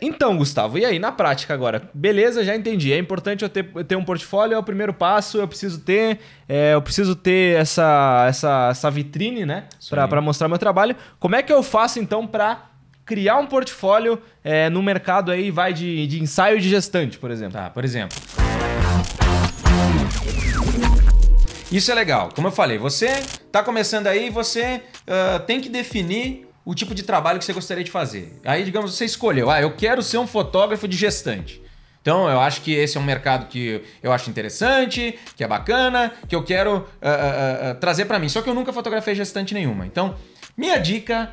Então, Gustavo, e aí, na prática agora? Beleza, já entendi. É importante eu ter, ter um portfólio, é o primeiro passo, eu preciso ter, é, eu preciso ter essa, essa, essa vitrine, né? Para mostrar meu trabalho. Como é que eu faço então para criar um portfólio é, no mercado aí, vai de, de ensaio de gestante, por exemplo? Tá, por exemplo. Isso é legal. Como eu falei, você está começando aí, você uh, tem que definir o tipo de trabalho que você gostaria de fazer. Aí, digamos, você escolheu, ah, eu quero ser um fotógrafo de gestante. Então, eu acho que esse é um mercado que eu acho interessante, que é bacana, que eu quero uh, uh, uh, trazer para mim. Só que eu nunca fotografei gestante nenhuma. Então, minha dica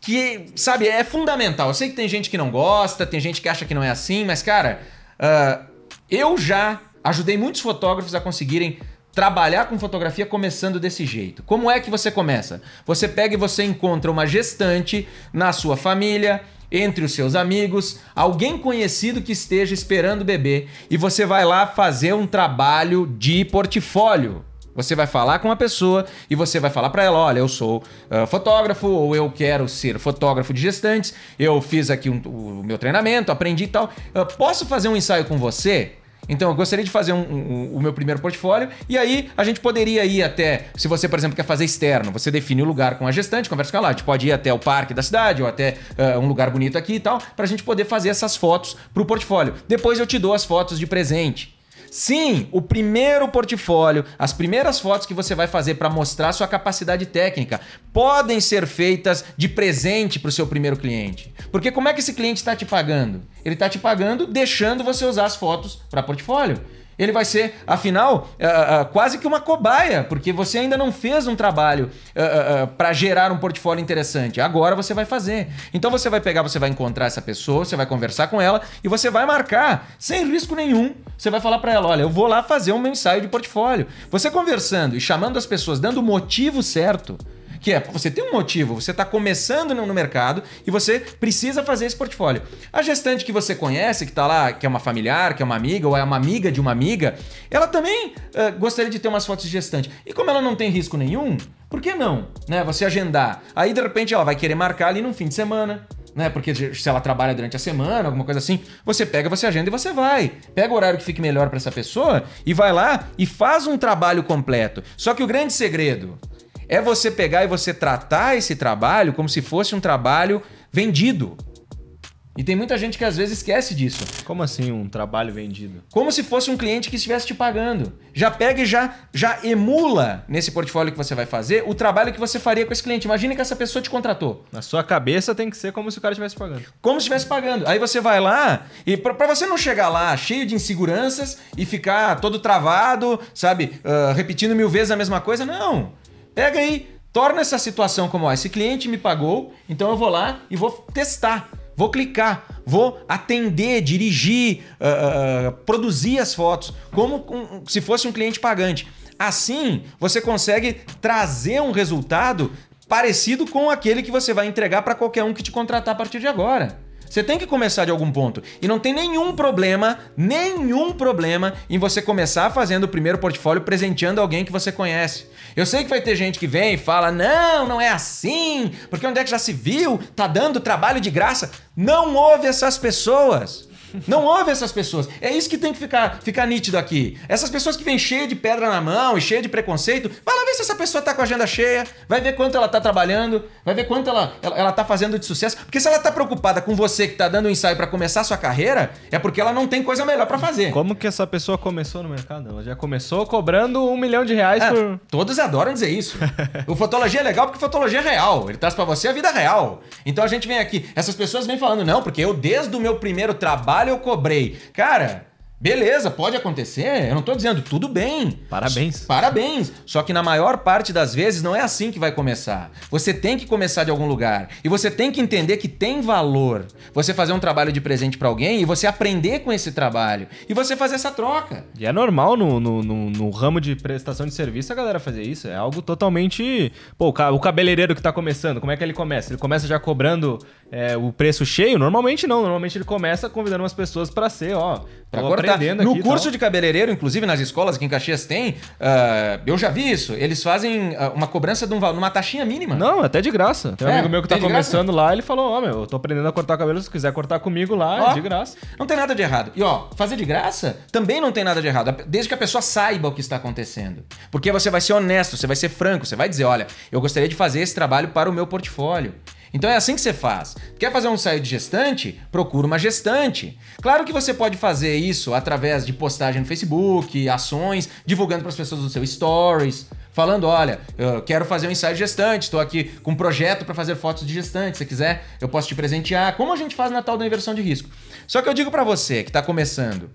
que, sabe, é fundamental. Eu sei que tem gente que não gosta, tem gente que acha que não é assim, mas, cara, ah, eu já ajudei muitos fotógrafos a conseguirem trabalhar com fotografia começando desse jeito. Como é que você começa? Você pega e você encontra uma gestante na sua família, entre os seus amigos, alguém conhecido que esteja esperando o bebê e você vai lá fazer um trabalho de portfólio. Você vai falar com a pessoa e você vai falar para ela: olha, eu sou uh, fotógrafo ou eu quero ser fotógrafo de gestantes, eu fiz aqui um, o meu treinamento, aprendi e tal. Uh, posso fazer um ensaio com você? Então, eu gostaria de fazer um, um, o meu primeiro portfólio e aí a gente poderia ir até, se você, por exemplo, quer fazer externo, você define o lugar com a gestante, conversa com ela, a gente pode ir até o parque da cidade ou até uh, um lugar bonito aqui e tal, para a gente poder fazer essas fotos para o portfólio. Depois eu te dou as fotos de presente. Sim, o primeiro portfólio, as primeiras fotos que você vai fazer para mostrar sua capacidade técnica podem ser feitas de presente para o seu primeiro cliente. Porque como é que esse cliente está te pagando? Ele está te pagando deixando você usar as fotos para portfólio. Ele vai ser, afinal, uh, uh, quase que uma cobaia, porque você ainda não fez um trabalho uh, para gerar um portfólio interessante. Agora você vai fazer. Então você vai pegar, você vai encontrar essa pessoa, você vai conversar com ela e você vai marcar sem risco nenhum. Você vai falar para ela: olha, eu vou lá fazer um meu ensaio de portfólio. Você conversando e chamando as pessoas, dando o motivo certo que é você tem um motivo, você está começando no, mercado e você precisa fazer esse portfólio. A gestante que você conhece, que está lá, que é uma familiar, que é uma amiga ou é uma amiga de uma amiga, ela também uh, gostaria de ter umas fotos de gestante. E como ela não tem risco nenhum, por que não? Né? Você agendar. Aí de repente ela vai querer marcar ali no fim de semana, né? Porque se ela trabalha durante a semana, alguma coisa assim, você pega, você agenda e você vai. Pega o horário que fique melhor para essa pessoa e vai lá e faz um trabalho completo. Só que o grande segredo é você pegar e você tratar esse trabalho como se fosse um trabalho vendido. E tem muita gente que às vezes esquece disso. Como assim um trabalho vendido? Como se fosse um cliente que estivesse te pagando. Já pega e já, já emula nesse portfólio que você vai fazer o trabalho que você faria com esse cliente. Imagina que essa pessoa te contratou. Na sua cabeça tem que ser como se o cara estivesse pagando. Como se estivesse pagando. Aí você vai lá e para você não chegar lá cheio de inseguranças e ficar todo travado, sabe, uh, repetindo mil vezes a mesma coisa, não. Pega aí, torna essa situação como ó, é. esse cliente me pagou, então eu vou lá e vou testar, vou clicar, vou atender, dirigir, uh, uh, produzir as fotos, como um, se fosse um cliente pagante. Assim, você consegue trazer um resultado parecido com aquele que você vai entregar para qualquer um que te contratar a partir de agora. Você tem que começar de algum ponto. E não tem nenhum problema, nenhum problema em você começar fazendo o primeiro portfólio presenteando alguém que você conhece. Eu sei que vai ter gente que vem e fala: não, não é assim, porque onde é que já se viu? Tá dando trabalho de graça. Não houve essas pessoas. Não ouve essas pessoas. É isso que tem que ficar, ficar nítido aqui. Essas pessoas que vêm cheia de pedra na mão e cheia de preconceito, vai lá ver se essa pessoa tá com a agenda cheia, vai ver quanto ela tá trabalhando, vai ver quanto ela, ela, ela tá fazendo de sucesso. Porque se ela tá preocupada com você que tá dando um ensaio para começar a sua carreira, é porque ela não tem coisa melhor para fazer. Como que essa pessoa começou no mercado? Ela já começou cobrando um milhão de reais é, por. Todos adoram dizer isso. o fotologia é legal porque fotologia é real. Ele traz para você a vida real. Então a gente vem aqui. Essas pessoas vêm falando, não, porque eu desde o meu primeiro trabalho trabalho eu cobrei. Cara, Beleza, pode acontecer. Eu não tô dizendo tudo bem. Parabéns. Parabéns. Só que na maior parte das vezes não é assim que vai começar. Você tem que começar de algum lugar e você tem que entender que tem valor. Você fazer um trabalho de presente para alguém e você aprender com esse trabalho e você fazer essa troca. E é normal no, no, no, no ramo de prestação de serviço a galera fazer isso. É algo totalmente. Pô, o cabeleireiro que tá começando, como é que ele começa? Ele começa já cobrando é, o preço cheio? Normalmente não. Normalmente ele começa convidando umas pessoas para ser, ó. Pra cortar Tá, pegar. No curso tal. de cabeleireiro, inclusive nas escolas que em Caxias tem, uh, eu já vi isso. Eles fazem ah, uma cobrança de um, uma taxinha mínima. Não, até de graça. Tem um é, amigo meu que tá começando graça. lá, ele falou: Ó, oh, meu, eu tô aprendendo a cortar cabelo, se quiser cortar comigo lá, é de graça. Não tem nada de errado. E ó, fazer de graça também não tem nada de errado, desde que a pessoa saiba o que está acontecendo. Porque você vai ser honesto, você vai ser franco, você vai dizer: olha, eu gostaria de fazer esse trabalho para o meu portfólio. Então é assim que você faz. Quer fazer um ensaio de gestante? Procura uma gestante. Claro que você pode fazer isso através de postagem no Facebook, ações, divulgando para as pessoas os seu stories falando: olha, eu quero fazer um ensaio de gestante, estou aqui com um projeto para fazer fotos de gestante. Se quiser, eu posso te presentear. Como a gente faz na tal da inversão de risco? Só que eu digo para você que está começando: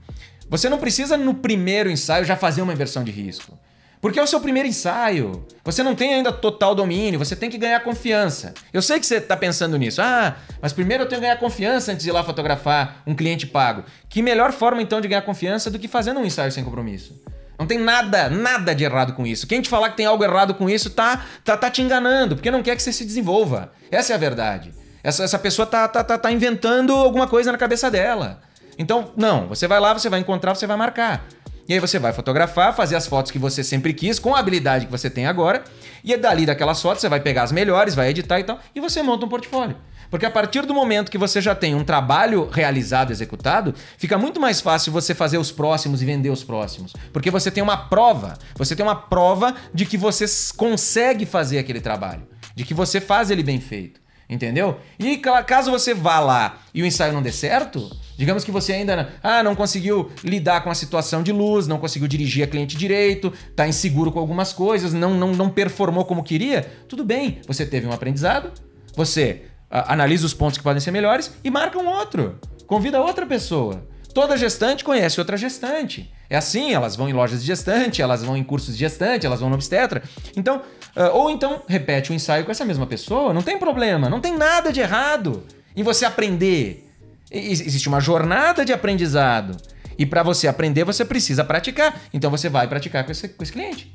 você não precisa no primeiro ensaio já fazer uma inversão de risco. Porque é o seu primeiro ensaio. Você não tem ainda total domínio, você tem que ganhar confiança. Eu sei que você está pensando nisso. Ah, mas primeiro eu tenho que ganhar confiança antes de ir lá fotografar um cliente pago. Que melhor forma então de ganhar confiança do que fazendo um ensaio sem compromisso? Não tem nada, nada de errado com isso. Quem te falar que tem algo errado com isso tá, tá, tá te enganando, porque não quer que você se desenvolva. Essa é a verdade. Essa, essa pessoa tá, tá, tá, tá inventando alguma coisa na cabeça dela. Então, não, você vai lá, você vai encontrar, você vai marcar. E aí você vai fotografar, fazer as fotos que você sempre quis, com a habilidade que você tem agora. E é dali daquelas fotos você vai pegar as melhores, vai editar e tal, e você monta um portfólio. Porque a partir do momento que você já tem um trabalho realizado, executado, fica muito mais fácil você fazer os próximos e vender os próximos. Porque você tem uma prova. Você tem uma prova de que você consegue fazer aquele trabalho. De que você faz ele bem feito. Entendeu? E caso você vá lá e o ensaio não dê certo, Digamos que você ainda ah, não conseguiu lidar com a situação de luz, não conseguiu dirigir a cliente direito, está inseguro com algumas coisas, não, não, não performou como queria. Tudo bem, você teve um aprendizado, você ah, analisa os pontos que podem ser melhores e marca um outro. Convida outra pessoa. Toda gestante conhece outra gestante. É assim, elas vão em lojas de gestante, elas vão em cursos de gestante, elas vão no obstetra. Então, uh, ou então repete o um ensaio com essa mesma pessoa, não tem problema, não tem nada de errado em você aprender Existe uma jornada de aprendizado. E para você aprender, você precisa praticar. Então você vai praticar com esse, com esse cliente.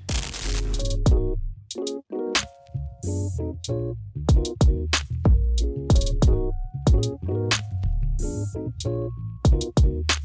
Thank